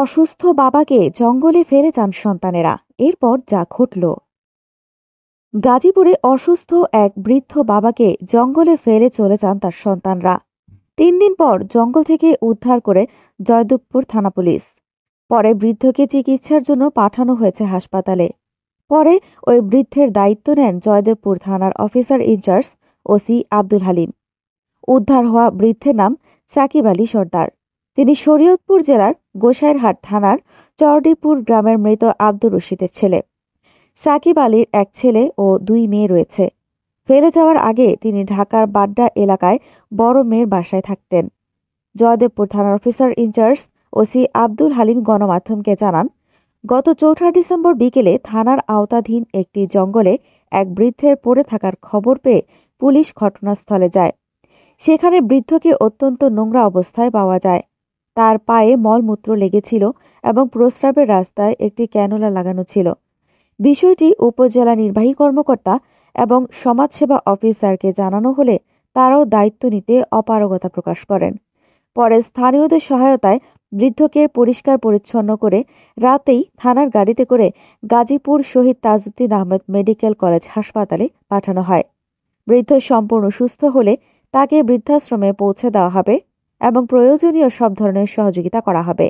অসুস্থ বাবাকে জঙ্গলে ফেরে যান সন্তানেরা এরপর যা ঘটল গাজীপুরে অসুস্থ এক বৃদ্ধ বাবাকে জঙ্গলে ফেলে চলে যান তার সন্তানরা তিন দিন পর জঙ্গল থেকে উদ্ধার করে জয়দেবপুর থানা পুলিশ পরে বৃদ্ধকে চিকিৎসার জন্য পাঠানো হয়েছে হাসপাতালে পরে ওই বৃদ্ধের দায়িত্ব নেন জয়দেবপুর থানার officer in charge OC Abdul Halim উদ্ধার হওয়া বৃদ্ধের নাম সাকিব আলী সর্দার তিনি শরীয়তপুর জেলার গোসাইরহাট থানার চরডিপুর গ্রামের মৃত আব্দুর রশিদের ছেলে সাকিব আলীর এক ছেলে ও দুই মেয়ে রয়েছে ফেলে যাওয়ার আগে তিনি ঢাকার বাড্ডা এলাকায় বড় মেয়ের বাসায় থাকতেন জয়দেবপুর থানার officer in charge OC Abdul Halim গণমাধ্যমকে জানান গত চৌঠা ডিসেম্বর বিকেলে থানার আওতাধীন একটি জঙ্গলে এক বৃদ্ধের পড়ে থাকার খবর পেয়ে পুলিশ ঘটনাস্থলে যায় সেখানে বৃদ্ধকে অত্যন্ত নোংরা অবস্থায় পাওয়া যায় তার পায়ে মলমূত্র লেগেছিল এবং প্রস্রাবের রাস্তায় একটি ক্যানোলা লাগানো ছিল বিষয়টি উপজেলা নির্বাহী কর্মকর্তা এবং সমাজসেবা অফিসারকে জানানো হলে তারাও দায়িত্ব নিতে অপারগতা প্রকাশ করেন পরে স্থানীয়দের সহায়তায় বৃদ্ধকে পরিষ্কার পরিচ্ছন্ন করে রাতেই থানার গাড়িতে করে গাজীপুর শহীদ তাজউদ্দিন আহমেদ মেডিকেল কলেজ হাসপাতালে পাঠানো হয় বৃদ্ধ সম্পূর্ণ সুস্থ হলে তাকে বৃদ্ধাশ্রমে পৌঁছে দেওয়া হবে এবং প্রয়োজনীয় সব ধরনের সহযোগিতা করা হবে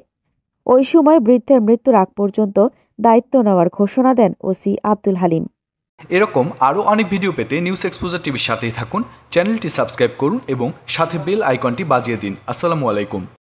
ওই সময় বৃদ্ধের মৃত্যুর আগ পর্যন্ত দায়িত্ব নেওয়ার ঘোষণা দেন ওসি আব্দুল হালিম এরকম আরও অনেক ভিডিও পেতে নিউজ এক্সপোজার টিভির সাথেই থাকুন চ্যানেলটি সাবস্ক্রাইব করুন এবং সাথে বেল আইকনটি বাজিয়ে দিন আসসালামু আলাইকুম